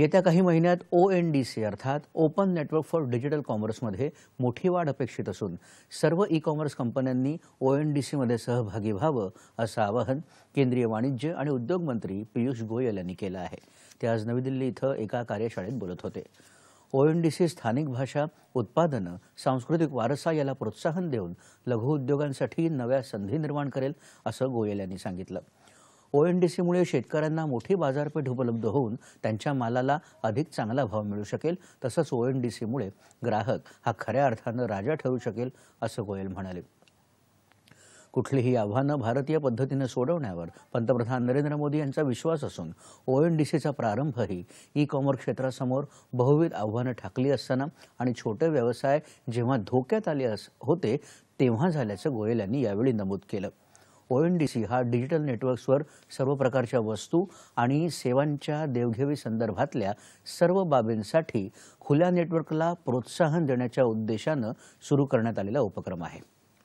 येत्या काही महिन्यात ओ एन डी सी अर्थात ओपन नेटवर्क फॉर डिजिटल कॉमर्समध्ये मोठी वाढ अपेक्षित असून सर्व ई कॉमर्स कंपन्यांनी ओ एन डी सीमध्ये सहभागी व्हावं असं आवाहन केंद्रीय वाणिज्य आणि उद्योग मंत्री पियुष गोयल यांनी केलं आहे ते आज नवी दिल्ली इथं एका कार्यशाळेत बोलत होते ओ एन डी सी स्थानिक भाषा उत्पादनं सांस्कृतिक वारसा याला प्रोत्साहन देऊन लघुउद्योगांसाठी नव्या संधी निर्माण करेल असं गोयल यांनी सांगितलं ओएनडीसीमुळे शेतकऱ्यांना मोठी बाजारपेठ उपलब्ध होऊन त्यांच्या मालाला अधिक चांगला भाव मिळू शकेल तसंच ओएनडीसीमुळे ग्राहक हा खऱ्या अर्थानं राजा ठरू शकेल असं गोयल म्हणाले कुठलीही आव्हानं भारतीय पद्धतीनं सोडवण्यावर पंतप्रधान नरेंद्र मोदी यांचा विश्वास असून ओएनडीसीचा प्रारंभही ई कॉमर्स क्षेत्रासमोर बहुविध आव्हानं ठाकली असताना आणि छोटे व्यवसाय जेव्हा धोक्यात आले होते तेव्हा झाल्याचं गोयल यांनी यावेळी नमूद केलं ओ एन डी सी हा डिजिटल नेटवर्क्सवर सर्व प्रकारच्या वस्तू आणि सेवांच्या देवघेवी संदर्भातल्या सर्व बाबींसाठी खुल्या नेटवर्कला प्रोत्साहन देण्याच्या उद्देशानं सुरू करण्यात आलेला उपक्रम आहे